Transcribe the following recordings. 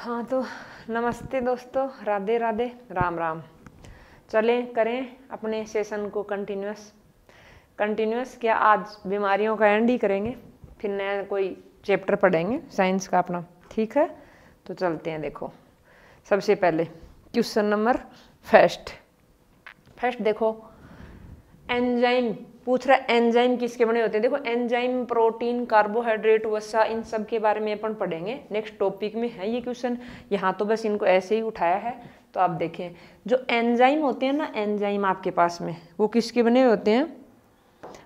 हाँ तो नमस्ते दोस्तों राधे राधे राम राम चलें करें अपने सेशन को कंटिन्यूस कंटिन्यूस क्या आज बीमारियों का एंड ही करेंगे फिर नया कोई चैप्टर पढ़ेंगे साइंस का अपना ठीक है तो चलते हैं देखो सबसे पहले क्वेश्चन नंबर फर्स्ट फर्स्ट देखो एंजाइम पूछ रहा है एंजाइम किसके बने होते हैं देखो एंजाइम प्रोटीन कार्बोहाइड्रेट वसा इन सब के बारे में अपन पढ़ेंगे नेक्स्ट टॉपिक में है ये क्वेश्चन यहाँ तो बस इनको ऐसे ही उठाया है तो आप देखें जो एंजाइम होते हैं ना एंजाइम आपके पास में वो किसके बने हुए होते हैं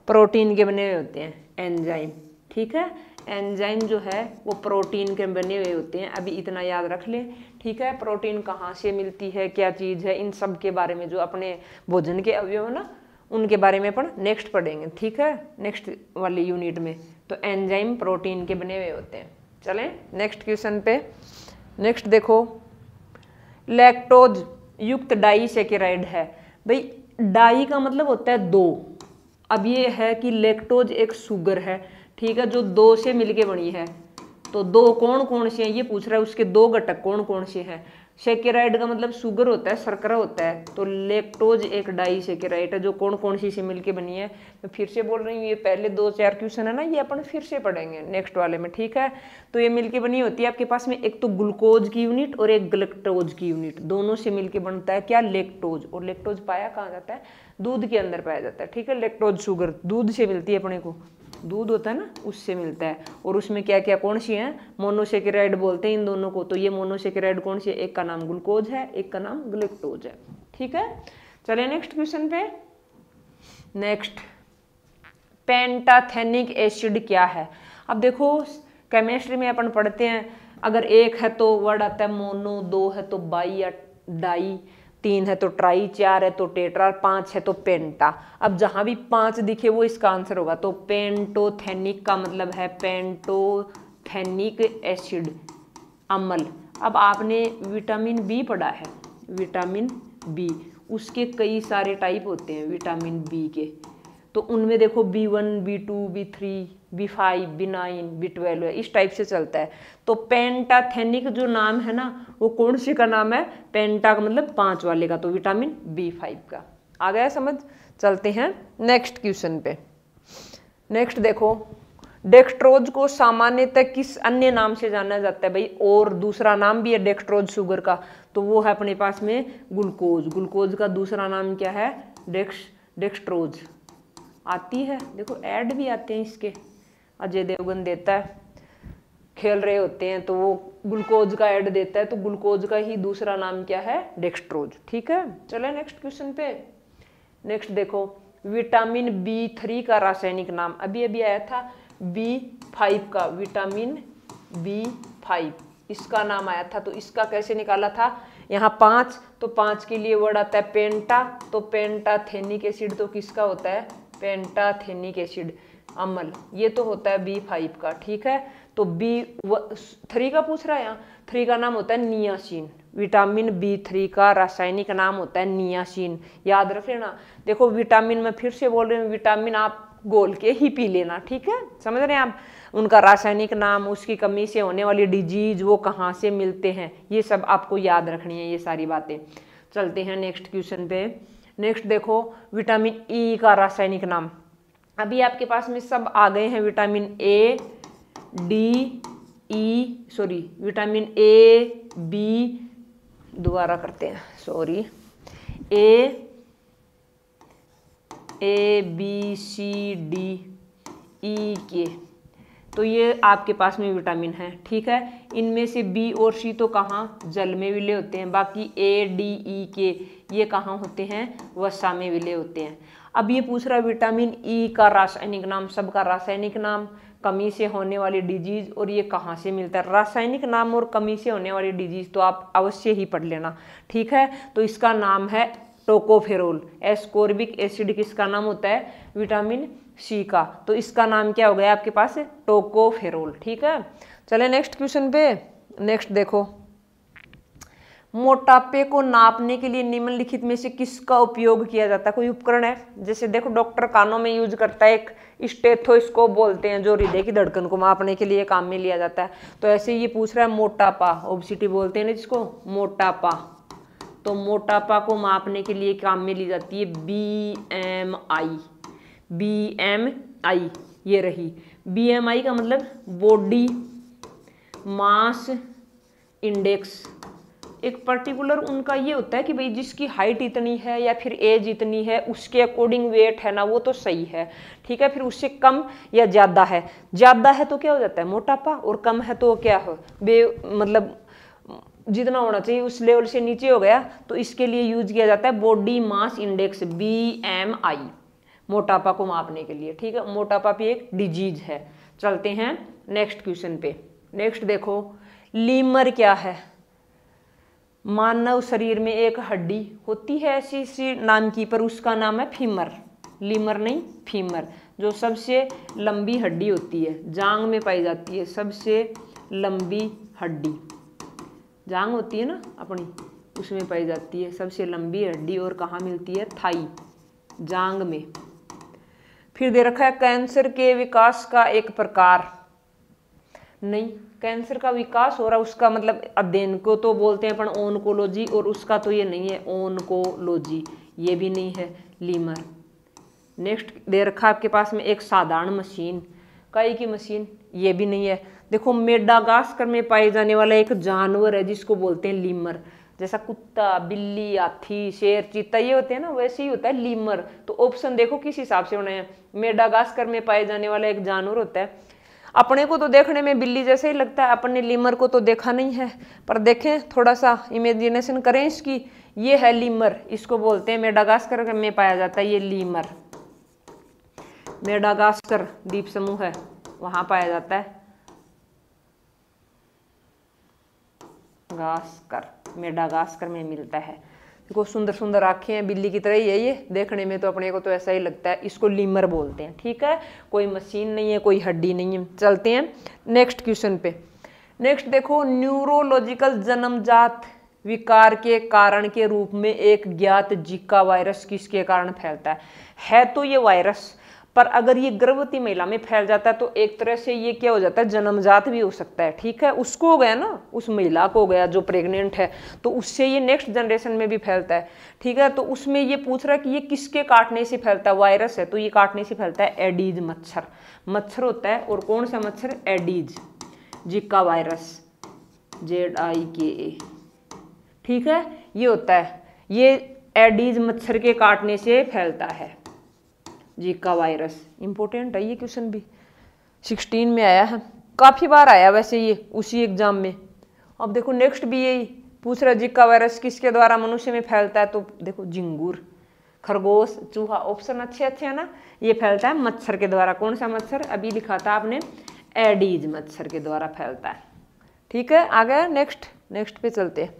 प्रोटीन के बने हुए होते हैं एंजाइम ठीक है एंजाइम जो है वो प्रोटीन के बने हुए होते हैं अभी इतना याद रख लें ठीक है प्रोटीन कहाँ से मिलती है क्या चीज़ है इन सब के बारे में जो अपने भोजन के अवयव ना उनके बारे में अपन नेक्स्ट पढ़ेंगे ठीक है नेक्स्ट वाली यूनिट में तो एंजाइम प्रोटीन के बने हुए होते हैं चलें नेक्स्ट क्वेश्चन पे नेक्स्ट देखो लैक्टोज युक्त डाई सेकेराइड है भाई डाई का मतलब होता है दो अब ये है कि लैक्टोज एक शुगर है ठीक है जो दो से मिलके बनी है तो दो कौन कौन से हैं ये पूछ रहा है उसके दो घटक कौन कौन से हैं सेकेराइड का मतलब शुगर होता है शर्करा होता है तो लेप्टोज एक डाई शेकेराइट है जो कौन कौन सी से मिलके बनी है मैं फिर से बोल रही हूँ ये पहले दो चार क्वेश्चन है ना ये अपन फिर से पढ़ेंगे नेक्स्ट वाले में ठीक है तो ये मिलके बनी होती है आपके पास में एक तो ग्लूकोज की यूनिट और एक ग्लेक्टोज की यूनिट दोनों से मिलकर बनता है क्या लेक्टोज और लेक्टोज पाया कहाँ जाता है दूध के अंदर पाया जाता है ठीक है लेक्टोज शुगर दूध से मिलती है अपने को दूध होता है ना उससे मिलता है और उसमें क्या क्या कौन सी है मोनोसेकेराइड बोलते हैं इन दोनों को तो ये मोनोसेकेराइड कौन सी है एक का नाम ग्लूकोज है एक का नाम ग्लूकोज है ठीक है चले नेक्स्ट क्वेश्चन पे नेक्स्ट पेंटाथेनिक एसिड क्या है अब देखो केमिस्ट्री में अपन पढ़ते हैं अगर एक है तो वर्ड आता है मोनो दो है तो बाई या डाई तीन है तो ट्राई चार है तो टेट्रा पाँच है तो पेंटा अब जहाँ भी पाँच दिखे वो इसका आंसर होगा तो पेंटोथेनिक का मतलब है पेंटोथेनिक एसिड अमल अब आपने विटामिन बी पढ़ा है विटामिन बी उसके कई सारे टाइप होते हैं विटामिन बी के तो उनमें देखो B one B two B three B five B nine B twelve इस टाइप से चलता है तो पेंटाथेनिक जो नाम है ना वो कौन सी का नाम है पेंटा का मतलब पाँच वाले का तो विटामिन बी फाइव का आ गया समझ चलते हैं नेक्स्ट क्वेश्चन पे नेक्स्ट देखो डेक्स्ट्रोज को सामान्यतः किस अन्य नाम से जाना जाता है भाई और दूसरा नाम भी है डेक्स्ट्रोज शुगर का तो वो है अपने पास में ग्लूकोज ग्लूकोज का दूसरा नाम क्या है डेक्स डेक्स्ट्रोज आती है देखो ऐड भी आते हैं इसके अजय देवगन देता है खेल रहे होते हैं तो वो ग्लूकोज का ऐड देता है तो ग्लूकोज का ही दूसरा नाम क्या है डेक्स्ट्रोज ठीक है चले नेक्स्ट क्वेश्चन पे नेक्स्ट देखो विटामिन बी थ्री का रासायनिक नाम अभी अभी आया था बी फाइव का विटामिन बी फाइव इसका नाम आया था तो इसका कैसे निकाला था यहाँ पाँच तो पाँच के लिए वर्ड आता है पेंटा तो पेंटाथेनिक एसिड तो किसका होता है पेंटाथेनिक एसिड अमल ये तो होता है बी फाइव का ठीक है तो बी थ्री का पूछ रहा है यहाँ थ्री का नाम होता है नियासीन विटामिन बी थ्री का रासायनिक नाम होता है नियासीन याद रख लेना देखो विटामिन मैं फिर से बोल रही हूँ विटामिन आप गोल के ही पी लेना ठीक है समझ रहे हैं आप उनका रासायनिक नाम उसकी कमी से होने वाली डिजीज वो कहाँ से मिलते हैं ये सब आपको याद रखनी है ये सारी बातें चलते हैं नेक्स्ट क्वेश्चन पे नेक्स्ट देखो विटामिन ई e का रासायनिक नाम अभी आपके पास में सब आ गए हैं vitamin A D E sorry vitamin A B दोबारा करते हैं sorry A A B C D E के तो ये आपके पास में विटामिन है ठीक है इनमें से बी और सी तो कहाँ जल में विले होते हैं बाकी ए डी ई के ये कहाँ होते हैं वसा में विले होते हैं अब ये पूछ रहा है विटामिन ई e का रासायनिक नाम सबका रासायनिक नाम कमी से होने वाली डिजीज़ और ये कहाँ से मिलता है रासायनिक नाम और कमी से होने वाली डिजीज़ तो आप अवश्य ही पढ़ लेना ठीक है तो इसका नाम है टोकोफेरोल एस्कोर्बिक एसिड किसका नाम होता है विटामिन सी का तो इसका नाम क्या हो गया आपके पास टोकोफेरोल ठीक है चले नेक्स्ट क्वेश्चन पे नेक्स्ट देखो मोटापे को नापने के लिए निम्नलिखित में से किसका उपयोग किया जाता है कोई उपकरण है जैसे देखो डॉक्टर कानों में यूज करता है एक स्टेथोस्कोप बोलते हैं जो हृदय की धड़कन को मापने के लिए काम में लिया जाता है तो ऐसे ये पूछ रहा है मोटापा ओबसिटी बोलते हैं ना जिसको मोटापा तो मोटापा को मापने के लिए काम में ली जाती है B M I B M I ये रही बी एम आई का मतलब बॉडी मास इंडेक्स एक पर्टिकुलर उनका ये होता है कि भाई जिसकी हाइट इतनी है या फिर एज इतनी है उसके अकॉर्डिंग वेट है ना वो तो सही है ठीक है फिर उससे कम या ज़्यादा है ज़्यादा है तो क्या हो जाता है मोटापा और कम है तो क्या हो बे मतलब जितना होना चाहिए उस लेवल से नीचे हो गया तो इसके लिए यूज किया जाता है body mass index B M I मोटापा को मापने के लिए ठीक है मोटापा भी एक डिजीज है चलते हैं नेक्स्ट क्वेश्चन पे नेक्स्ट देखो लीमर क्या है मानव शरीर में एक हड्डी होती है ऐसी सी नाम की पर उसका नाम है फीमर लीमर नहीं फीमर जो सबसे लंबी हड्डी होती है जांग में पाई जाती है सबसे लंबी हड्डी जांग होती है ना अपनी उसमें पाई जाती है सबसे लंबी हड्डी और कहाँ मिलती है थाई जांग में फिर दे रखा है कैंसर के विकास का एक प्रकार नहीं कैंसर का विकास हो रहा उसका मतलब अध्ययन को तो बोलते हैं अपन ओनकोलॉजी और उसका तो ये नहीं है ओनकोलॉजी ये भी नहीं है लीमर नेक्स्ट दे रखा आपके पास में एक साधारण मशीन काई की मशीन ये भी नहीं है देखो मेडागास्कर में पाए जाने वाला एक जानवर है जिसको बोलते हैं लीमर जैसा कुत्ता बिल्ली हाथी शेर चीता ये होते हैं ना वैसे ही होता है लीमर तो ऑप्शन देखो किस हिसाब से है मेडागास्कर में पाए जाने वाला एक जानवर होता है अपने को तो देखने में बिल्ली जैसे ही लगता है अपने लीमर को तो देखा नहीं है पर देखें थोड़ा सा इमेजिनेशन करें इसकी ये है लीमर इसको बोलते हैं मेडागास्कर में पाया जाता है ये लीमर मेडागास्कर द्वीप समूह है वहां पाया जाता है गास्कर मेडागास्कर में मिलता है देखो सुंदर सुंदर आँखें हैं बिल्ली की तरह ही है ये देखने में तो अपने को तो ऐसा ही लगता है इसको लीमर बोलते हैं ठीक है कोई मशीन नहीं है कोई हड्डी नहीं है चलते हैं नेक्स्ट क्वेश्चन पे नेक्स्ट देखो न्यूरोलॉजिकल जन्मजात विकार के कारण के रूप में एक ज्ञात जिक्का वायरस किसके कारण फैलता है है तो ये वायरस पर अगर ये गर्भवती महिला में फैल जाता है तो एक तरह से ये क्या हो जाता है जन्मजात भी हो सकता है ठीक है उसको हो गया ना उस महिला को हो गया जो प्रेग्नेंट है तो उससे ये नेक्स्ट जनरेशन में भी फैलता है ठीक है तो उसमें ये पूछ रहा है कि ये किसके काटने से फैलता है वायरस है तो ये काटने से फैलता है एडीज मच्छर मच्छर होता है और कौन सा मच्छर एडीज जिका वायरस जेड आई के ए ठीक है ये होता है ये एडीज मच्छर के काटने से फैलता है जीका वायरस इंपॉर्टेंट है ये क्वेश्चन भी सिक्सटीन में आया है काफ़ी बार आया वैसे ये उसी एग्ज़ाम में अब देखो नेक्स्ट भी यही पूछ रहा जिक्का वायरस किसके द्वारा मनुष्य में फैलता है तो देखो झिंगूर खरगोश चूहा ऑप्शन अच्छे अच्छे है ना ये फैलता है मच्छर के द्वारा कौन सा मच्छर अभी लिखा था आपने एडीज मच्छर के द्वारा फैलता है ठीक है आगे नेक्स्ट नेक्स्ट पे चलते हैं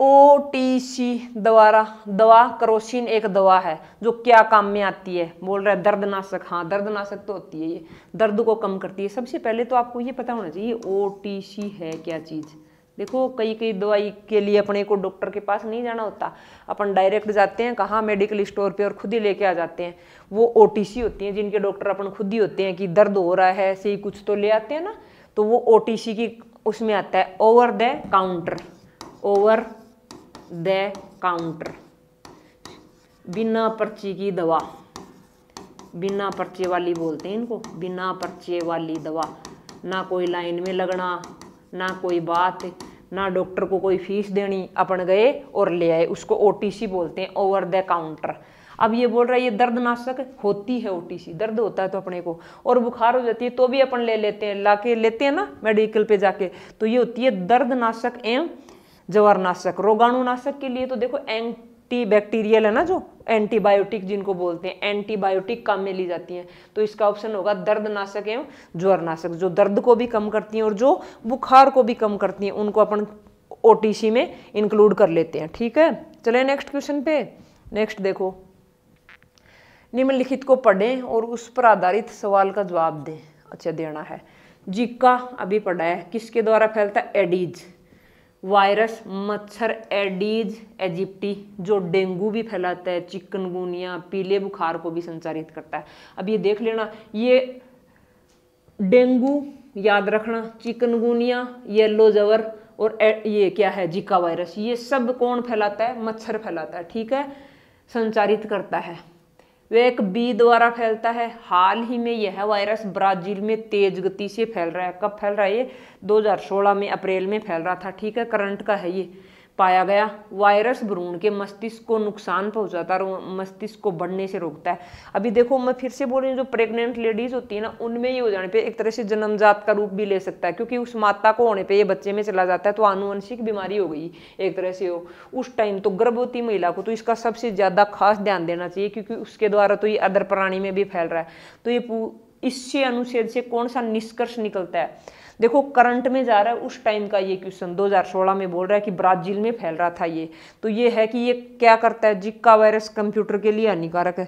ओ टी सी दवारा दवा क्रोसिन एक दवा है जो क्या काम में आती है बोल रहा है दर्दनाशक हाँ दर्दनाशक तो होती है ये दर्द को कम करती है सबसे पहले तो आपको ये पता होना चाहिए ओ टी सी है क्या चीज़ देखो कई कई दवाई के लिए अपने को डॉक्टर के पास नहीं जाना होता अपन डायरेक्ट जाते हैं कहाँ मेडिकल स्टोर पे और खुद ही लेके आ जाते हैं वो ओ होती हैं जिनके डॉक्टर अपन खुद ही होते हैं कि दर्द हो रहा है ऐसे ही कुछ तो ले आते हैं ना तो वो ओ की उसमें आता है over the counter over the counter बिना पर्ची की दवा बिना पर्चे वाली बोलते हैं इनको बिना पर्चे वाली दवा ना कोई लाइन में लगना ना कोई बात ना डॉक्टर को कोई फीस देनी अपन गए और ले आए उसको ओ बोलते हैं ओवर द काउंटर अब ये बोल रहा है ये दर्द नाशक होती है ओ दर्द होता है तो अपने को और बुखार हो जाती है तो भी अपन ले लेते हैं ला के लेते हैं ना मेडिकल पे जाके तो ये होती है दर्द नाशक एवं जवरनाशक रोगाणुनाशक के लिए तो देखो एंटी बैक्टीरियल है ना जो एंटीबायोटिक जिनको बोलते हैं एंटीबायोटिक काम में ली जाती हैं तो इसका ऑप्शन होगा दर्दनाशक एवं ज्वरनाशक जो दर्द को भी कम करती हैं और जो बुखार को भी कम करती हैं उनको अपन ओ में इंक्लूड कर लेते हैं ठीक है चले नेक्स्ट क्वेश्चन पे नेक्स्ट देखो निम्नलिखित को पढ़ें और उस पर आधारित सवाल का जवाब दें अच्छा देना है जीका अभी पढ़ा है किसके द्वारा फैलता है एडीज वायरस मच्छर एडीज एजिप्टी जो डेंगू भी फैलाता है चिकनगुनिया पीले बुखार को भी संचारित करता है अब ये देख लेना ये डेंगू याद रखना चिकनगुनिया येलो जवर और ए, ये क्या है जिका वायरस ये सब कौन फैलाता है मच्छर फैलाता है ठीक है संचारित करता है एक बी द्वारा फैलता है हाल ही में यह वायरस ब्राजील में तेज गति से फैल रहा है कब फैल रहा है ये 2016 में अप्रैल में फैल रहा था ठीक है करंट का है ये पाया गया वायरस भ्रूण के मस्तिष्क को नुकसान पहुंचाता है मस्तिष्क को बढ़ने से रोकता है अभी देखो मैं फिर से बोल रही हूँ जो प्रेग्नेंट लेडीज होती है ना उनमें ये हो जाने पे एक तरह से जन्मजात का रूप भी ले सकता है क्योंकि उस माता को होने पे ये बच्चे में चला जाता है तो आनुवंशिक बीमारी हो गई एक तरह से हो उस टाइम तो गर्भवती महिला को तो इसका सबसे ज़्यादा खास ध्यान देना चाहिए क्योंकि उसके द्वारा तो ये अदर प्राणी में भी फैल रहा है तो ये इससे अनुच्छेद से कौन सा निष्कर्ष निकलता है देखो करंट में जा रहा है उस टाइम का ये क्वेश्चन 2016 में बोल रहा है कि ब्राज़ील में फैल रहा था ये तो ये है कि ये क्या करता है जिक्का वायरस कंप्यूटर के लिए हानिकारक है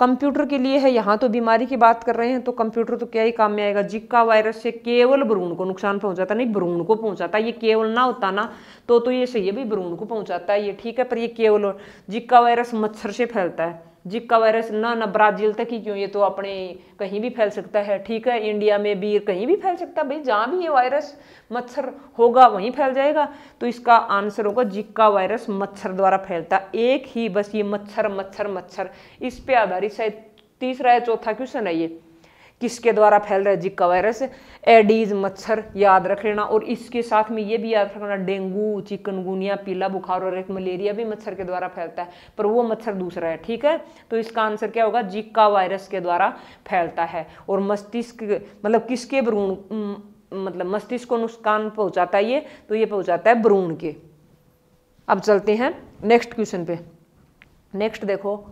कंप्यूटर के लिए है यहाँ तो बीमारी की बात कर रहे हैं तो कंप्यूटर तो क्या ही काम में आएगा जिक्का वायरस से केवल भ्रूण को नुकसान पहुँचाता नहीं भ्रूण को पहुँचाता ये केवल ना होता ना तो तो ये सही है भाई भ्रूण को पहुँचाता है ये ठीक है पर ये केवल जिक्का वायरस मच्छर से फैलता है जिक्का वायरस ना ना ब्राज़ील तक ही क्यों ये तो अपने कहीं भी फैल सकता है ठीक है इंडिया में भी कहीं भी फैल सकता है भाई जहाँ भी ये वायरस मच्छर होगा वहीं फैल जाएगा तो इसका आंसर होगा जिक्का वायरस मच्छर द्वारा फैलता एक ही बस ये मच्छर मच्छर मच्छर इस पर आधारित शायद तीसरा या चौथा क्वेश्चन है ये किसके द्वारा फैल रहा है जिक्का वायरस एडीज मच्छर याद रख लेना और इसके साथ में ये भी याद रखना डेंगू चिकनगुनिया पीला बुखार और एक मलेरिया भी मच्छर के द्वारा फैलता है पर वो मच्छर दूसरा है ठीक है तो इसका आंसर क्या होगा जिक्का वायरस के द्वारा फैलता है और मस्तिष्क मतलब किसके भ्रूण मतलब मस्तिष्क को नुकसान पहुंचाता है ये तो ये पहुंचाता है भ्रूण के अब चलते हैं नेक्स्ट क्वेश्चन पे नेक्स्ट देखो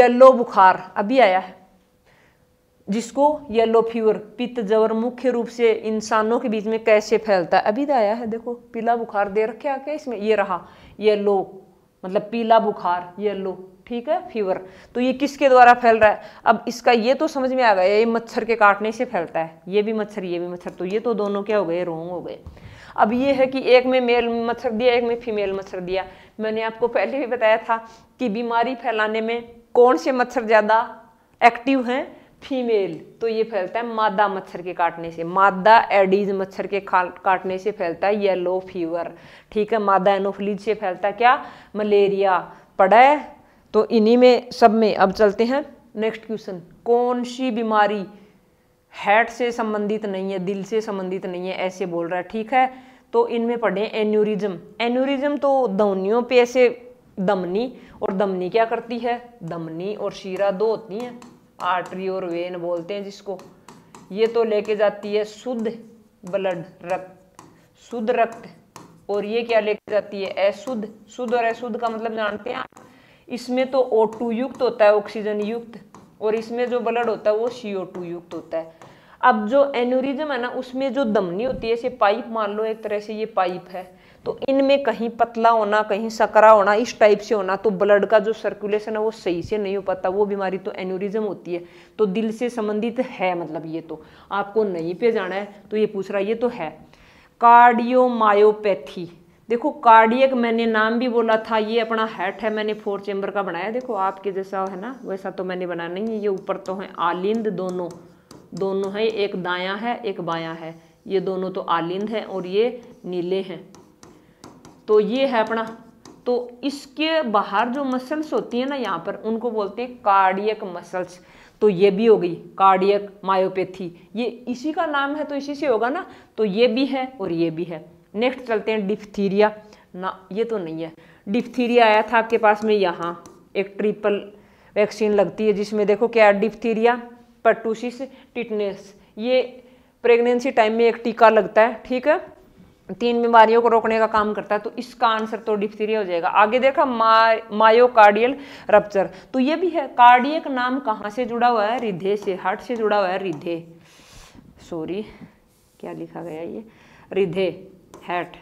येलो बुखार अभी आया है जिसको येलो फीवर पित्त जवर मुख्य रूप से इंसानों के बीच में कैसे फैलता है अभी तो आया है देखो पीला बुखार दे रखे आके इसमें ये रहा येलो मतलब पीला बुखार येलो ठीक है फीवर तो ये किसके द्वारा फैल रहा है अब इसका ये तो समझ में आ गया ये मच्छर के काटने से फैलता है ये भी मच्छर ये भी मच्छर तो ये तो दोनों क्या हो गए रोंग हो गए अब ये है कि एक में मेल मच्छर दिया एक में फीमेल मच्छर दिया मैंने आपको पहले भी बताया था कि बीमारी फैलाने में कौन से मच्छर ज़्यादा एक्टिव हैं फीमेल तो ये फैलता है मादा मच्छर के काटने से मादा एडीज मच्छर के काटने से फैलता है येलो फीवर ठीक है मादा एनोफिलीज से फैलता है क्या मलेरिया पड़ा है तो इन्हीं में सब में अब चलते हैं नेक्स्ट क्वेश्चन कौन सी बीमारी हैट से संबंधित नहीं है दिल से संबंधित नहीं है ऐसे बोल रहा है ठीक है तो इनमें पढ़े एन्यूरिज्म एन्यूरिज्म तो धमनियों पे ऐसे दमनी और दमनी क्या करती है दमनी और शीरा दो होती हैं आर्टरी और वेन बोलते हैं जिसको ये तो लेके जाती है शुद्ध ब्लड रक्त शुद्ध रक्त और ये क्या लेके जाती है अशुद्ध शुद्ध और अशुद्ध का मतलब जानते हैं आप इसमें तो ओ टू युक्त होता है ऑक्सीजन युक्त और इसमें जो ब्लड होता है वो सी ओ टू युक्त होता है अब जो एन्यूरिज्म है ना उसमें जो दमनी होती है ऐसे पाइप मान लो एक तरह से ये पाइप है तो इनमें कहीं पतला होना कहीं सकरा होना इस टाइप से होना तो ब्लड का जो सर्कुलेशन है वो सही से नहीं हो पाता वो बीमारी तो एन्यूरिज्म होती है तो दिल से संबंधित है मतलब ये तो आपको नहीं पे जाना है तो ये पूछ रहा ये तो है कार्डियोमायोपैथी देखो कार्डियक मैंने नाम भी बोला था ये अपना हैट है मैंने फोर चेंबर का बनाया देखो आपके जैसा है ना वैसा तो मैंने बनाया नहीं है ये ऊपर तो है आलिंद दोनों दोनों हैं एक दायां है एक बायां है ये दोनों तो आलिंद हैं और ये नीले हैं तो ये है अपना तो इसके बाहर जो मसल्स होती है ना यहाँ पर उनको बोलते हैं कार्डियक मसल्स तो ये भी हो गई कार्डियक मायोपैथी ये इसी का नाम है तो इसी से होगा ना तो ये भी है और ये भी है नेक्स्ट चलते हैं डिफ्थीरिया ना ये तो नहीं है डिफ्थीरिया आया था आपके पास में यहाँ एक ट्रिपल वैक्सीन लगती है जिसमें देखो क्या डिफ्थीरिया पटूसिस टिटनेस ये प्रेगनेंसी टाइम में एक टीका लगता है ठीक है तीन बीमारियों को रोकने का काम करता है तो इसका आंसर तो डिप्थीरिया हो जाएगा आगे देखा मा, मायोकार्डियल रप्चर तो ये भी है कार्डियक नाम कहाँ से जुड़ा हुआ है रिधे से हार्ट से जुड़ा हुआ है रिधे सॉरी क्या लिखा गया ये रिधे हैट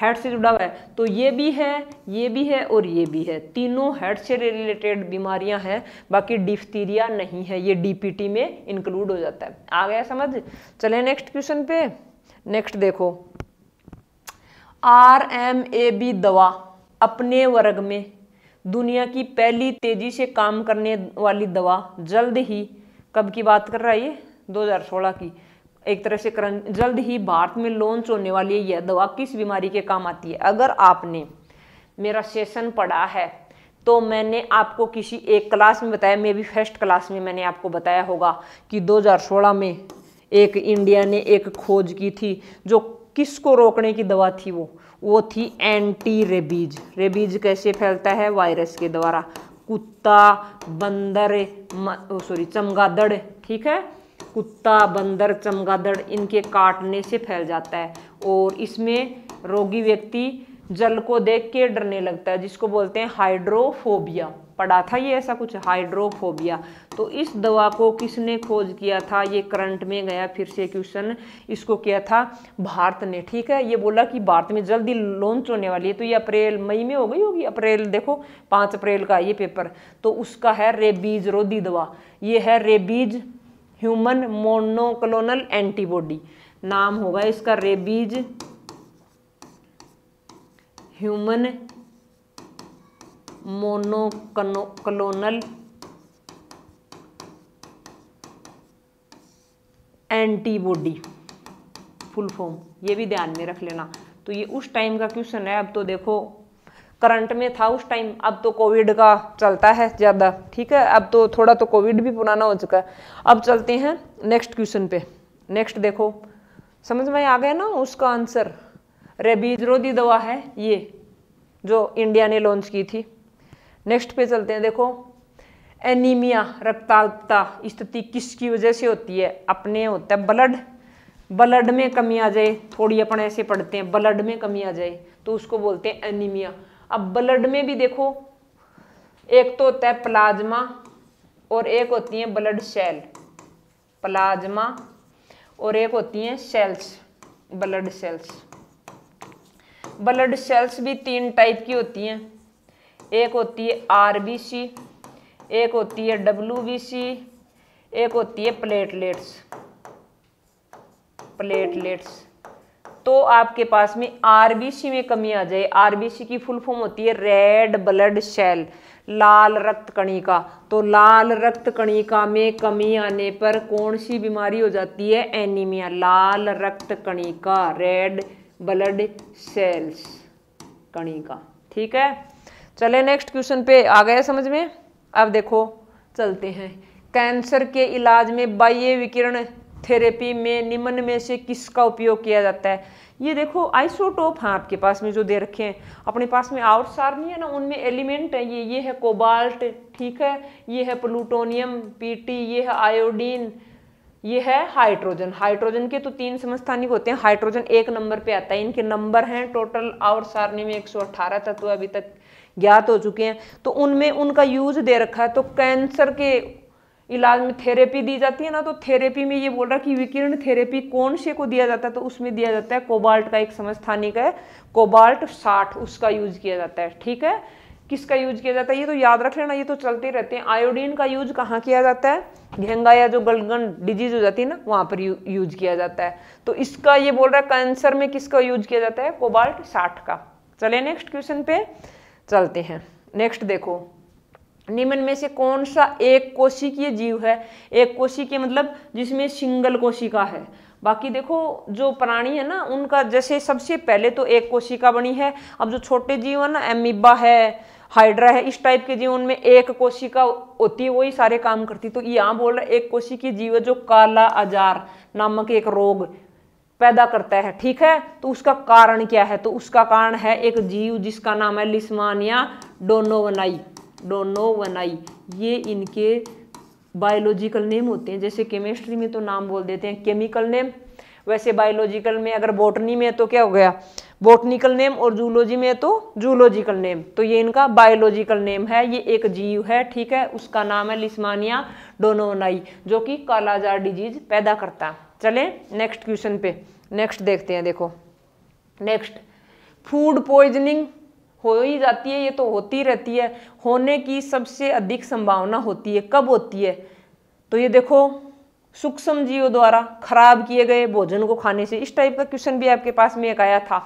हेड से जुड़ा हुआ है तो ये भी है ये भी है और ये भी है तीनों हेड से रिलेटेड बीमारियां हैं बाकी डिफ्थीरिया नहीं है ये डीपीटी में इंक्लूड हो जाता है आ गया समझ चले नेक्स्ट क्वेश्चन पे नेक्स्ट देखो आर एम ए बी दवा अपने वर्ग में दुनिया की पहली तेजी से काम करने वाली दवा जल्द ही कब की बात कर रहा है ये 2016 की एक तरह से करन जल्द ही भारत में लॉन्च होने वाली यह दवा किस बीमारी के काम आती है अगर आपने मेरा सेशन पढ़ा है तो मैंने आपको किसी एक क्लास में बताया मे बी फर्स्ट क्लास में मैंने आपको बताया होगा कि 2016 में एक इंडिया ने एक खोज की थी जो किसको रोकने की दवा थी वो वो थी एंटी रेबीज रेबीज कैसे फैलता है वायरस के द्वारा कुत्ता बंदर सॉरी चमगादड़ ठीक है कुत्ता बंदर चमगादड़ इनके काटने से फैल जाता है और इसमें रोगी व्यक्ति जल को देख के डरने लगता है जिसको बोलते हैं हाइड्रोफोबिया पड़ा था ये ऐसा कुछ हाइड्रोफोबिया तो इस दवा को किसने खोज किया था ये करंट में गया फिर से क्वेश्चन इसको किया था भारत ने ठीक है ये बोला कि भारत में जल्दी लॉन्च होने वाली है तो ये अप्रैल मई में हो गई होगी अप्रैल देखो पाँच अप्रैल का ये पेपर तो उसका है रेबीज रोधी दवा ये है रेबीज ह्यूमन मोनोक्लोनल एंटीबॉडी नाम होगा इसका rabies human monoclonal antibody full form ये भी ध्यान में रख लेना तो ये उस टाइम का क्वेश्चन है अब तो देखो करंट में था उस टाइम अब तो कोविड का चलता है ज़्यादा ठीक है अब तो थोड़ा तो कोविड भी पुराना हो चुका है अब चलते हैं नेक्स्ट क्वेश्चन पे नेक्स्ट देखो समझ में आ गया ना उसका आंसर रेबीज रोधी दवा है ये जो इंडिया ने लॉन्च की थी नेक्स्ट पे चलते हैं देखो एनीमिया रक्तालता स्थिति किसकी वजह से होती है अपने होता है ब्लड ब्लड में कमी आ जाए थोड़ी अपन ऐसे पढ़ते हैं ब्लड में कमी आ जाए तो उसको बोलते हैं एनीमिया अब ब्लड में भी देखो एक तो होता है प्लाज्मा और एक होती है ब्लड सेल प्लाज्मा और एक होती हैं cells blood cells blood cells भी तीन टाइप की होती हैं एक होती है आर बी सी एक होती है डब्ल्यू बी सी एक होती है प्लेटलेट्स प्लेटलेट्स तो आपके पास में आरबीसी में कमी आ जाए आरबीसी की फुल फॉर्म होती है रेड ब्लड सेल लाल रक्त कणिका तो लाल रक्त कणिका में कमी आने पर कौन सी बीमारी हो जाती है एनीमिया लाल रक्त कणिका रेड ब्लड सेल्स कणिका ठीक है चले नेक्स्ट क्वेश्चन पे आ गया समझ में अब देखो चलते हैं कैंसर के इलाज में बाह्य विकिरण थेरेपी में निम्न में से किसका उपयोग किया जाता है ये देखो आइसोटोप हैं आपके पास में जो दे रखे हैं अपने पास में आउट सारनी है ना उनमें एलिमेंट है ये ये है कोबाल्ट ठीक है ये है प्लूटोनियम पीटी ये है आयोडीन ये है हाइड्रोजन हाइड्रोजन के तो तीन समस्थानिक होते हैं हाइड्रोजन एक नंबर पे आता है इनके नंबर हैं टोटल आउट सारणी में अट्ठारह तत्व अभी तक ज्ञात हो चुके हैं तो उनमें उनका यूज दे रखा है तो कैंसर के इलाज में थेरेपी दी जाती है ना तो थेरेपी में ये बोल रहा कि विकिरण थेरेपी कौन से को दिया जाता है तो उसमें दिया जाता है कोबाल्ट का एक समस्थानिक है कोबाल्ट साठ उसका यूज किया जाता है ठीक है किसका यूज किया जाता है ये तो याद रख लेना ये तो चलते रहते हैं आयोडीन का यूज कहाँ किया जाता है घेंगा या जो गलगन डिजीज हो जाती है ना वहाँ पर यूज किया जाता है तो इसका ये बोल रहा है कैंसर में किसका यूज किया जाता है कोबाल्ट साठ का चले नेक्स्ट क्वेश्चन पे चलते हैं नेक्स्ट देखो निम्न में से कौन सा एक कोशिकीय जीव है एक कोशिकीय मतलब जिसमें सिंगल कोशिका है बाकी देखो जो प्राणी है ना उनका जैसे सबसे पहले तो एक कोशिका बनी है अब जो छोटे जीव है ना एमिबा है हाइड्रा है इस टाइप के जीव उनमें एक कोशिका होती है वही सारे काम करती तो यहाँ बोल रहा है एक कोशिकीय जीव है जो काला आजार नामक एक रोग पैदा करता है ठीक है तो उसका कारण क्या है तो उसका कारण है एक जीव जिसका नाम है लिस्मानिया डोनोवनाई डोनोवनाई ये इनके बायोलॉजिकल नेम होते हैं जैसे केमिस्ट्री में तो नाम बोल देते हैं केमिकल नेम वैसे बायोलॉजिकल में अगर बोटनी में तो क्या हो गया बोटनिकल नेम और जूलॉजी में तो जूलॉजिकल नेम तो ये इनका बायोलॉजिकल नेम है ये एक जीव है ठीक है उसका नाम है लिस्मानिया डोनोनाई जो कि कालाजार डिजीज पैदा करता है चलें नेक्स्ट क्वेश्चन पे नेक्स्ट देखते हैं देखो नेक्स्ट फूड पॉइजनिंग हो ही जाती है ये तो होती रहती है होने की सबसे अधिक संभावना होती है कब होती है तो ये देखो सूक्ष्म जीव द्वारा खराब किए गए भोजन को खाने से इस टाइप का क्वेश्चन भी आपके पास में एक आया था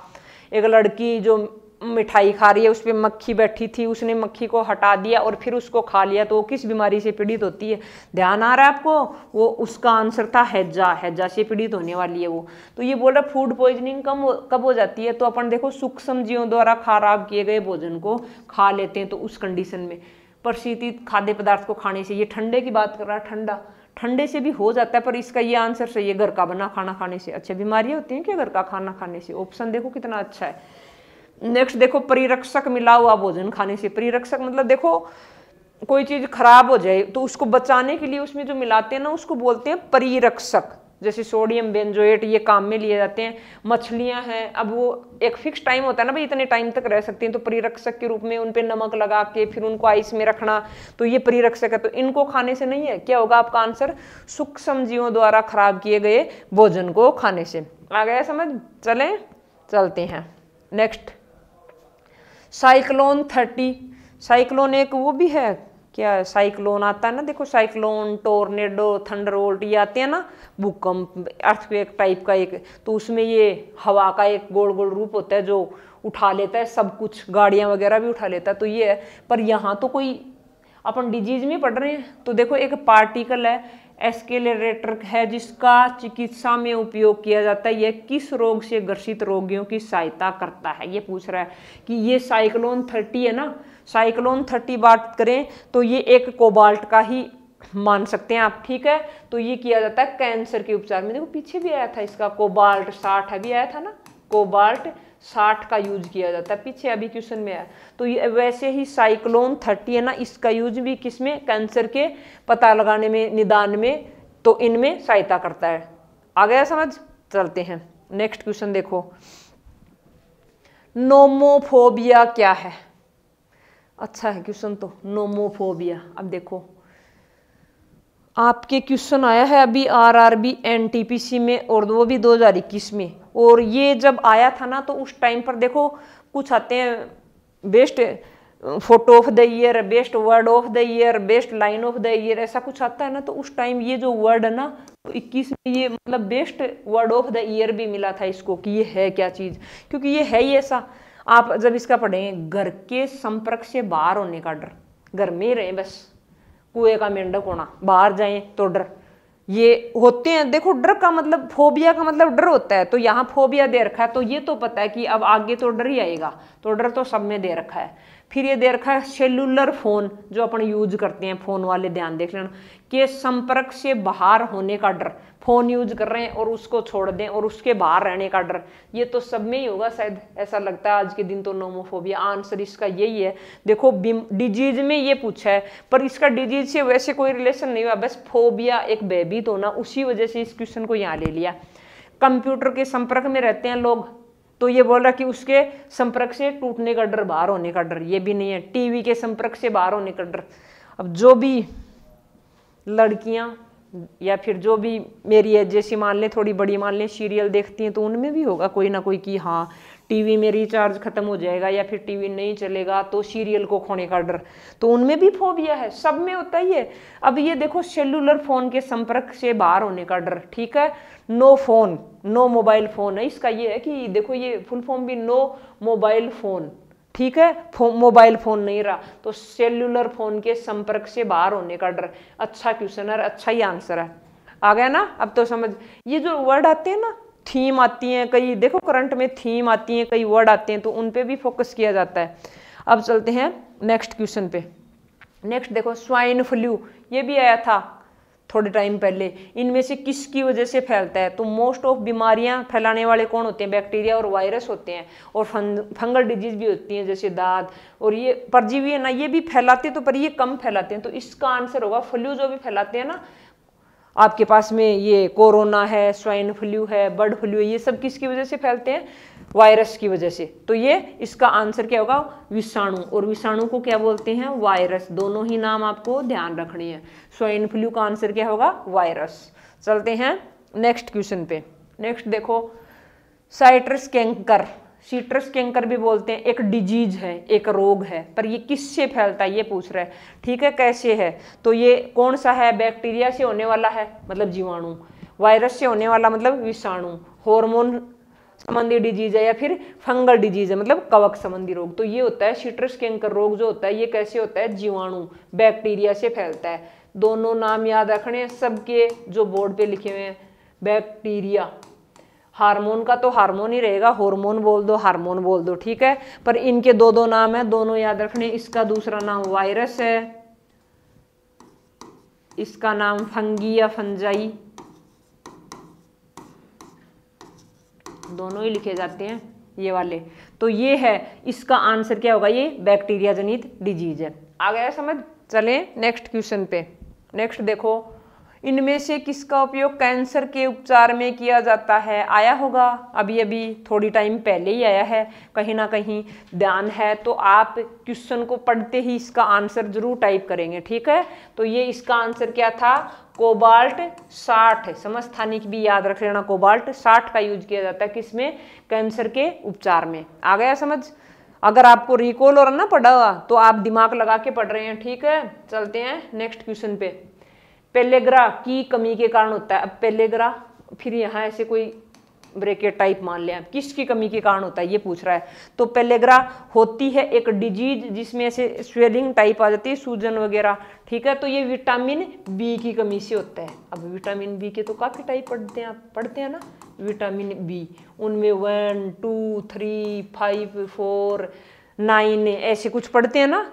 एक लड़की जो मिठाई खा रही है उस पर मक्खी बैठी थी उसने मक्खी को हटा दिया और फिर उसको खा लिया तो वो किस बीमारी से पीड़ित होती है ध्यान आ रहा है आपको वो उसका आंसर था हैजा हैजा से पीड़ित होने वाली है वो तो ये बोल रहा है फूड पॉइजनिंग कम कब हो जाती है तो अपन देखो सूक्ष्म जीवों द्वारा खराब किए गए भोजन को खा लेते हैं तो उस कंडीशन में प्रशीतित खाद्य पदार्थ को खाने से ये ठंडे की बात कर रहा है ठंडा ठंडे से भी हो जाता है पर इसका ये आंसर सही है घर का बना खाना खाने से अच्छा बीमारियाँ होती हैं क्या घर का खाना खाने से ऑप्शन देखो कितना अच्छा है नेक्स्ट देखो परिरक्षक मिला हुआ भोजन खाने से परिरक्षक मतलब देखो कोई चीज़ खराब हो जाए तो उसको बचाने के लिए उसमें जो मिलाते हैं ना उसको बोलते हैं परिरक्षक जैसे सोडियम बेंजोएट ये काम में लिए जाते हैं मछलियां हैं अब वो एक फिक्स टाइम होता है ना भाई इतने टाइम तक रह सकती हैं तो परिरक्षक के रूप में उन पर नमक लगा के फिर उनको आइस में रखना तो ये परिरक्षक है तो इनको खाने से नहीं है क्या होगा आपका आंसर सूक्ष्म जीवों द्वारा खराब किए गए भोजन को खाने से आ गया समझ चलें चलते हैं नेक्स्ट साइक्लोन थर्टी साइक्लोन एक वो भी है क्या साइक्लोन आता है ना देखो साइक्लोन टोर्नेडो थंडर वोल्ट ये आते हैं ना भूकंप अर्थक्वेक टाइप का एक तो उसमें ये हवा का एक गोल गोल रूप होता है जो उठा लेता है सब कुछ गाड़ियाँ वगैरह भी उठा लेता है तो ये है पर यहाँ तो कोई अपन डिजीज में पढ़ रहे हैं तो देखो एक पार्टिकल है एस्केलेटर है जिसका चिकित्सा में उपयोग किया जाता है यह किस रोग से ग्रसित रोगियों की सहायता करता है ये पूछ रहा है कि ये साइक्लोन थर्टी है ना साइक्लोन थर्टी बात करें तो ये एक कोबाल्ट का ही मान सकते हैं आप ठीक है तो ये किया जाता है कैंसर के उपचार में देखो पीछे भी आया था इसका कोबाल्ट साठ अभी आया था ना कोबाल्ट साठ का यूज किया जाता है पीछे अभी क्वेश्चन में है तो ये वैसे ही साइक्लोन थर्टी है ना इसका यूज भी किस में कैंसर के पता लगाने में निदान में तो इनमें सहायता करता है आ गया समझ चलते हैं नेक्स्ट क्वेश्चन देखो नोमोफोबिया क्या है अच्छा है क्वेश्चन तो नोमोफोबिया अब देखो आपके क्वेश्चन आया है अभी आरआरबी एनटीपीसी में और वो भी 2021 में और ये जब आया था ना तो उस टाइम पर देखो कुछ आते हैं best photo of the year best word of the year best line of the year ऐसा कुछ आता है ना तो उस टाइम ये जो वर्ड है ना तो 21 में ये मतलब best word of the year भी मिला था इसको कि ये है क्या चीज़ क्योंकि ये है ही ऐसा आप जब इसका पढ़ें घर के संपर्क से बाहर होने का डर घर में ही रहें बस कुएं का मेंढक होना बाहर जाएं तो डर ये होते हैं देखो डर का मतलब फोबिया का मतलब डर होता है तो यहाँ फोबिया दे रखा है तो ये तो पता है कि अब आगे तो डर ही आएगा तो डर तो सब में दे रखा है फिर ये दे रखा है सेलुलर फ़ोन जो अपन यूज करते हैं फ़ोन वाले ध्यान देख लेना के संपर्क से बाहर होने का डर फ़ोन यूज कर रहे हैं और उसको छोड़ दें और उसके बाहर रहने का डर ये तो सब में ही होगा शायद ऐसा लगता है आज के दिन तो नोमोफोबिया आंसर इसका यही है देखो डिजीज में ये पूछा है पर इसका डिजीज से वैसे कोई रिलेशन नहीं हुआ बस फोबिया एक बेबी तो ना उसी वजह से इस क्वेश्चन को यहाँ ले लिया कंप्यूटर के संपर्क में रहते हैं लोग तो ये बोल रहा कि उसके संपर्क से टूटने का डर बाहर होने का डर ये भी नहीं है टीवी के संपर्क से बाहर होने का डर अब जो भी लड़कियां या फिर जो भी मेरी है जैसी मान लें थोड़ी बड़ी मान लें सीरियल देखती हैं तो उनमें भी होगा कोई ना कोई कि हाँ टीवी में रिचार्ज ख़त्म हो जाएगा या फिर टीवी नहीं चलेगा तो सीरियल को खोने का डर तो उनमें भी फोबिया है सब में होता ही है अब ये देखो सेलुलर फ़ोन के संपर्क से बाहर होने का डर ठीक है no phone no mobile phone है इसका ये है कि देखो ये फुल फॉर्म भी नो मोबाइल फ़ोन ठीक है फो, मोबाइल फोन नहीं रहा तो सेल्युलर फोन के संपर्क से बाहर होने का डर अच्छा क्वेश्चन है अच्छा ही आंसर है आ गया ना अब तो समझ ये जो वर्ड आते हैं ना थीम आती हैं कई देखो करंट में थीम आती हैं कई वर्ड आते हैं तो उन पे भी फोकस किया जाता है अब चलते हैं नेक्स्ट क्वेश्चन पे नेक्स्ट देखो स्वाइन फ्लू ये भी आया था थोड़े टाइम पहले इनमें से किसकी वजह से फैलता है तो मोस्ट ऑफ बीमारियां फैलाने वाले कौन होते हैं बैक्टीरिया और वायरस होते हैं और फंगल डिजीज भी होती हैं जैसे दाद और ये परजीवी है ना ये भी फैलाते तो पर ये कम फैलाते हैं तो इसका आंसर होगा फ्लू जो भी फैलाते हैं ना आपके पास में ये कोरोना है स्वाइन फ्लू है बर्ड फ्लू है ये सब किसकी वजह से फैलते हैं वायरस की वजह से तो ये इसका आंसर क्या होगा विषाणु और विषाणु को क्या बोलते हैं वायरस दोनों ही नाम आपको ध्यान रखने हैं स्वाइन फ्लू का आंसर क्या होगा वायरस चलते हैं नेक्स्ट क्वेश्चन पे नेक्स्ट देखो साइट्रस कैंकर सीट्रस कैंकर भी बोलते हैं एक डिजीज है एक रोग है पर ये किससे फैलता है ये पूछ रहा है ठीक है कैसे है तो ये कौन सा है बैक्टीरिया से होने वाला है मतलब जीवाणु वायरस से होने वाला मतलब विषाणु हार्मोन संबंधी डिजीज है या फिर फंगल डिजीज है मतलब कवक संबंधी रोग तो ये होता है सिट्रस कैंकर रोग जो होता है ये कैसे होता है जीवाणु बैक्टीरिया से फैलता है दोनों नाम याद रखने सबके जो बोर्ड पे लिखे हुए हैं बैक्टीरिया हार्मोन का तो हार्मोन ही रहेगा हार्मोन बोल दो हार्मोन बोल दो ठीक है पर इनके दो दो नाम है दोनों याद रखने इसका दूसरा नाम वायरस है इसका नाम फंगी या फंजाई दोनों ही लिखे जाते हैं ये वाले तो ये है इसका आंसर क्या होगा ये बैक्टीरिया जनित डिजीज है आ गया समझ चले नेक्स्ट क्वेश्चन पे नेक्स्ट देखो इनमें से किसका उपयोग कैंसर के उपचार में किया जाता है आया होगा अभी अभी थोड़ी टाइम पहले ही आया है कहीं ना कहीं ध्यान है तो आप क्वेश्चन को पढ़ते ही इसका आंसर जरूर टाइप करेंगे ठीक है तो ये इसका आंसर क्या था कोबाल्ट 60 समस्थानिक भी याद रख लेना कोबाल्ट 60 का यूज किया जाता है किसमें कैंसर के उपचार में आ गया समझ अगर आपको रिकॉल और ना पढ़ा हुआ तो आप दिमाग लगा के पढ़ रहे हैं ठीक है चलते हैं नेक्स्ट क्वेश्चन पे पेलेग्रा की कमी के कारण होता है अब पेलेग्रा फिर यहाँ ऐसे कोई ब्रेकेट टाइप मान लें आप कमी के कारण होता है ये पूछ रहा है तो पेलेग्रा होती है एक डिजीज जिसमें ऐसे स्वेलिंग टाइप आ जाती है सूजन वगैरह ठीक है तो ये विटामिन बी की कमी से होता है अब विटामिन बी के तो काफ़ी टाइप पढ़ते हैं आप पढ़ते हैं ना विटामिन बी उनमें one two three five four nine ऐसे कुछ पढ़ते हैं ना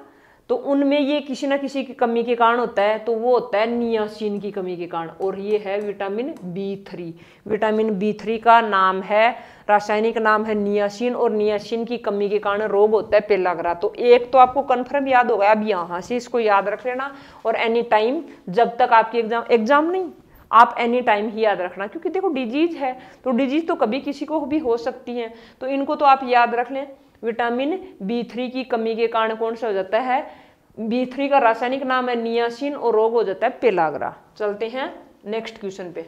तो उनमें ये किसी ना किसी की कमी के कारण होता है तो वो होता है नियासिन की कमी के कारण और ये है vitamin B three vitamin B three का नाम है रासायनिक नाम है नियासिन और नियासिन की कमी के कारण रोग होता है पेलागरा तो एक तो आपको कन्फर्म याद होगा अब यहाँ से इसको याद रख लेना और एनी टाइम जब तक आपकी एग्जाम एग्जाम नहीं आप एनी टाइम ही याद रखना क्योंकि देखो डिजीज है तो डिजीज तो कभी किसी को भी हो सकती है तो इनको तो आप याद रख लें विटामिन बी थ्री की कमी के कारण कौन सा हो जाता है बी थ्री का रासायनिक नाम है नियासिन और रोग हो जाता है पेलाग्रा चलते हैं नेक्स्ट क्वेश्चन पे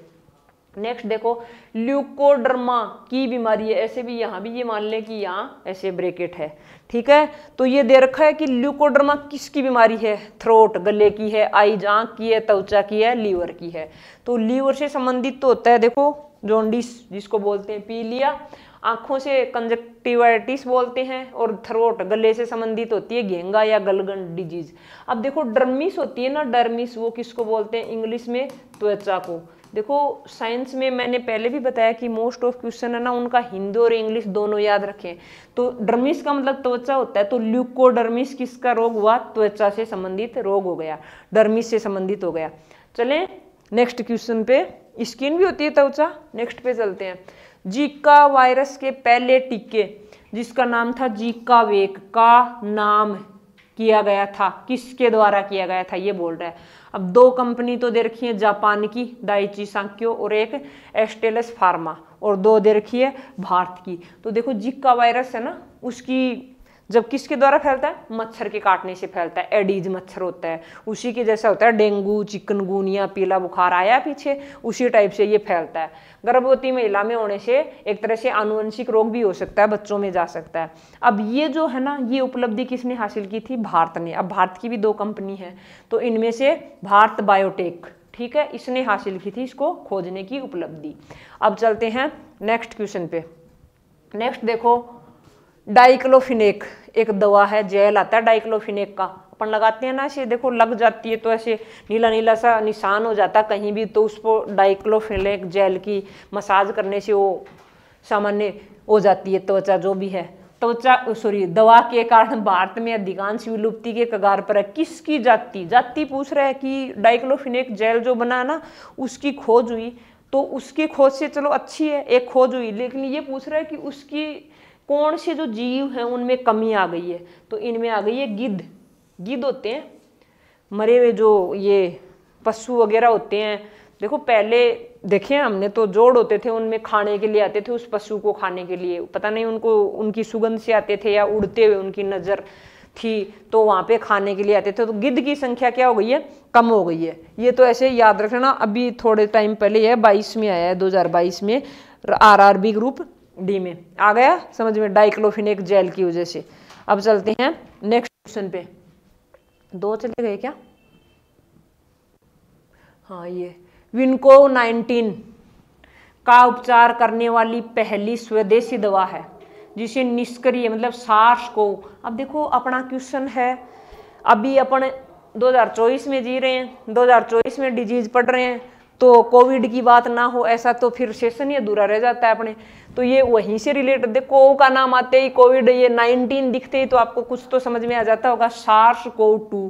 नेक्स्ट देखो ल्यूकोडर्मा की बीमारी है ऐसे भी यहाँ भी ये मान लें कि यहाँ ऐसे ब्रेकेट है ठीक है तो ये दे रखा है कि ल्यूकोडर्मा किसकी बीमारी है थ्रोट गले की है आई जांघ की है त्वचा की है लीवर की है तो लीवर से संबंधित तो होता है देखो जोन्डिस जिसको बोलते हैं पीलिया आँखों से कंजक्टिवाइटिस बोलते हैं और थ्रोट गले से संबंधित होती है घेंगा या गलगन डिजीज अब देखो डर्मिस होती है ना डर्मिस वो किसको बोलते हैं इंग्लिश में त्वचा को देखो साइंस में मैंने पहले भी बताया कि मोस्ट ऑफ क्वेश्चन है ना उनका हिंदी और इंग्लिश दोनों याद रखें तो डर्मिस का मतलब त्वचा होता है तो ल्यूकोडर्मिस किसका रोग हुआ त्वचा से संबंधित रोग हो गया डर्मिस से संबंधित हो गया चलें नेक्स्ट क्वेश्चन पे स्किन भी होती है त्वचा नेक्स्ट पे चलते हैं जीका वायरस के पहले टीके जिसका नाम था जीका वेक का नाम किया गया था किसके द्वारा किया गया था ये बोल रहा है अब दो कंपनी तो दे रखी है जापान की दाइची सांक्यो और एक एस्टेलस फार्मा और दो दे रखी है भारत की तो देखो जिक्का वायरस है ना उसकी जब किसके द्वारा फैलता है मच्छर के काटने से फैलता है एडीज मच्छर होता है उसी के जैसा होता है डेंगू चिकनगुनिया पीला बुखार आया पीछे उसी टाइप से ये फैलता है गर्भवती महिला में होने से एक तरह से आनुवंशिक रोग भी हो सकता है बच्चों में जा सकता है अब ये जो है ना ये उपलब्धि किसने हासिल की थी भारत ने अब भारत की भी दो कंपनी है तो इनमें से भारत बायोटेक ठीक है इसने हासिल की थी इसको खोजने की उपलब्धि अब चलते हैं नेक्स्ट क्वेश्चन पे नेक्स्ट देखो डाइक्लोफिनेक एक दवा है जेल आता है डाइक्लोफिनेक का अपन लगाते हैं ना ऐसे देखो लग जाती है तो ऐसे नीला नीला सा निशान हो जाता है कहीं भी तो उसको डाइक्लोफिनेक जेल की मसाज करने से वो सामान्य हो जाती है त्वचा जो भी है त्वचा सॉरी दवा के कारण भारत में अधिकांश विलुप्ति के कगार पर है किसकी जाति जाति पूछ रहा है कि डाइक्लोफिनेक जेल जो बना ना उसकी खोज हुई तो उसकी खोज से चलो अच्छी है एक खोज हुई लेकिन ये पूछ रहा है कि उसकी कौन से जो जीव हैं उनमें कमी आ गई है तो इनमें आ गई है गिद्ध गिद्ध होते हैं मरे हुए जो ये पशु वगैरह होते हैं देखो पहले देखे हमने तो जोड़ होते थे उनमें खाने के लिए आते थे उस पशु को खाने के लिए पता नहीं उनको उनकी सुगंध से आते थे या उड़ते हुए उनकी नज़र थी तो वहाँ पे खाने के लिए आते थे तो गिद्ध की संख्या क्या हो गई है कम हो गई है ये तो ऐसे याद रखना अभी थोड़े टाइम पहले यह बाईस में आया है दो में आर ग्रुप डी में आ गया समझ में डाइक्लोफिन एक जेल की वजह से अब चलते हैं नेक्स्ट क्वेश्चन पे दो चले गए क्या हाँ ये विनको नाइनटीन का उपचार करने वाली पहली स्वदेशी दवा है जिसे निष्क्रिय मतलब सार्स को अब देखो अपना क्वेश्चन है अभी अपन 2024 में जी रहे हैं 2024 में डिजीज पढ़ रहे हैं तो कोविड की बात ना हो ऐसा तो फिर सेशन ही अधूरा रह जाता है अपने तो ये वहीं से रिलेटेड देखो का नाम आते ही कोविड ये 19 दिखते ही तो आपको कुछ तो समझ में आ जाता होगा सार्स को टू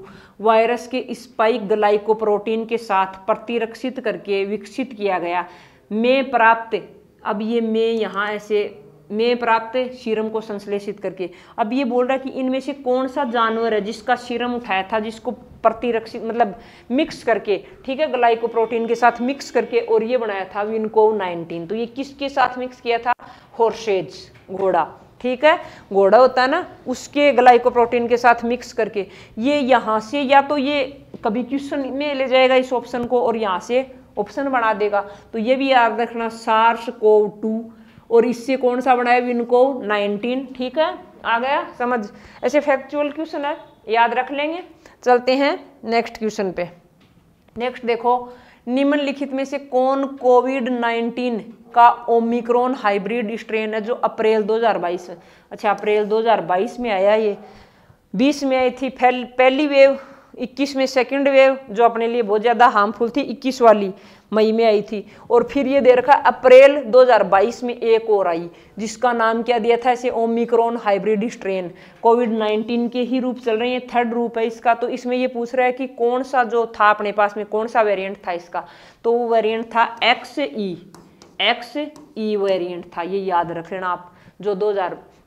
वायरस के स्पाइक ग्लाइकोप्रोटीन के साथ प्रतिरक्षित करके विकसित किया गया में प्राप्त अब ये में यहाँ ऐसे में प्राप्त सीरम को संश्लेषित करके अब ये बोल रहा है कि इनमें से कौन सा जानवर है जिसका सीरम उठाया था जिसको प्रतिरक्षित मतलब मिक्स करके ठीक है ग्लाइकोप्रोटीन के साथ मिक्स करके और ये बनाया था विनको नाइनटीन तो ये किसके साथ मिक्स किया था हॉर्सेज घोड़ा ठीक है घोड़ा होता है ना उसके ग्लाइकोप्रोटीन के साथ मिक्स करके ये यहाँ से या तो ये कभी क्वेश्चन में ले जाएगा इस ऑप्शन को और यहाँ से ऑप्शन बना देगा तो ये भी याद रखना सार्स कोव टू और इससे कौन सा बनाया इनको नाइनटीन ठीक है आ गया समझ ऐसे फैक्चुअल क्वेश्चन है याद रख लेंगे चलते हैं नेक्स्ट क्वेश्चन पे नेक्स्ट देखो निम्नलिखित में से कौन कोविड 19 का ओमिक्रॉन हाइब्रिड स्ट्रेन है जो अप्रैल 2022 अच्छा अप्रैल 2022 में आया ये 20 में आई थी पहली वेव 21 में सेकंड वेव जो अपने लिए बहुत ज़्यादा हार्मफुल थी 21 वाली मई में आई थी और फिर ये दे रखा अप्रैल 2022 में एक और आई जिसका नाम क्या दिया था इसे ओमिक्रॉन हाइब्रिड स्ट्रेन कोविड 19 के ही रूप चल रहे हैं थर्ड रूप है इसका तो इसमें ये पूछ रहा है कि कौन सा जो था अपने पास में कौन सा वेरिएंट था इसका तो वो वेरियंट था X E X E variant था ये याद रख लेना आप जो दो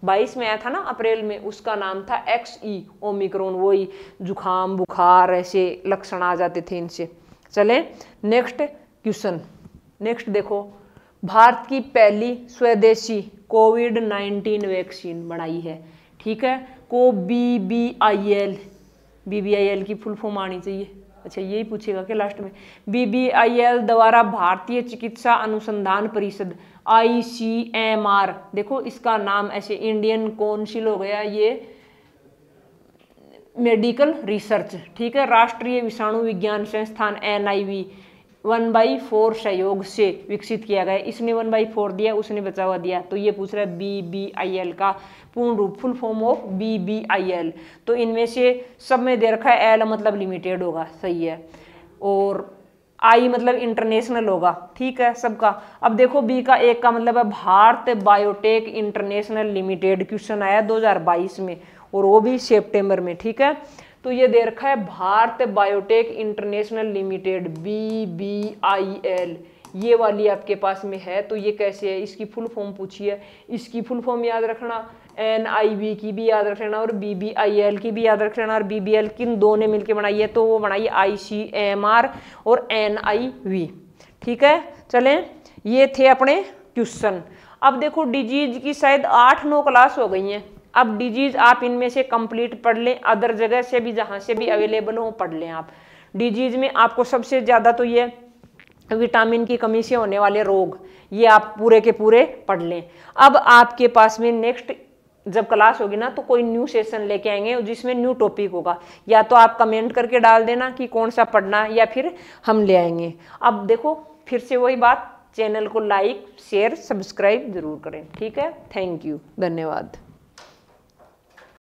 22 में आया था ना अप्रैल में उसका नाम था एक्स ई e, ओमिक्रोन वही जुखाम बुखार ऐसे लक्षण आ जाते थे इनसे चले नेक्स्ट क्वेश्चन नेक्स्ट देखो भारत की पहली स्वदेशी कोविड नाइन्टीन वैक्सीन बनाई है ठीक है को B B I L B B I L की फुल फॉर्म आनी चाहिए अच्छा यही पूछेगा कि लास्ट में बी बी आई एल द्वारा भारतीय चिकित्सा अनुसंधान परिषद आई सी एम आर देखो इसका नाम ऐसे इंडियन काउंसिल हो गया ये मेडिकल रिसर्च ठीक है राष्ट्रीय विषाणु विज्ञान संस्थान N I V one by four सहयोग से विकसित किया गया इसने वन बाई फोर दिया उसने बचा हुआ दिया तो ये पूछ रहा है बी बी आई एल का पूर्ण रूप full form of B B I L तो इनमें से सब में दे रखा है एल मतलब लिमिटेड होगा सही है और आई मतलब इंटरनेशनल होगा ठीक है सबका अब देखो बी का एक का मतलब है Bharat Biotech International Limited question आया 2022 में और वो भी सेप्टेम्बर में ठीक है तो ये दे रखा है Bharat Biotech International Limited B B I L ये वाली आपके पास में है तो ये कैसे है इसकी फुल फॉर्म पूछिए इसकी फुल फॉर्म याद रखना एन आई बी की भी याद रख लेना और बी बी आई एल की भी याद रख लेना और बी बी एल किन दो ने मिलकर बनाई है तो वो बनाई आई सी एम आर और एन आई वी ठीक है चलें ये थे अपने क्वेश्चन अब देखो डिजीज की शायद आठ नौ क्लास हो गई हैं अब डिजीज़ आप इनमें से कंप्लीट पढ़ लें अदर जगह से भी जहाँ से भी अवेलेबल हो पढ़ लें आप डिजीज़ में आपको सबसे ज़्यादा तो ये विटामिन की कमी से होने वाले रोग ये आप पूरे के पूरे पढ़ लें अब आपके पास में नेक्स्ट जब क्लास होगी ना तो कोई न्यू सेशन लेके आएंगे जिसमें न्यू टॉपिक होगा या तो आप कमेंट करके डाल देना कि कौन सा पढ़ना या फिर हम ले आएंगे अब देखो फिर से वही बात चैनल को लाइक शेयर सब्सक्राइब जरूर करें ठीक है थैंक यू धन्यवाद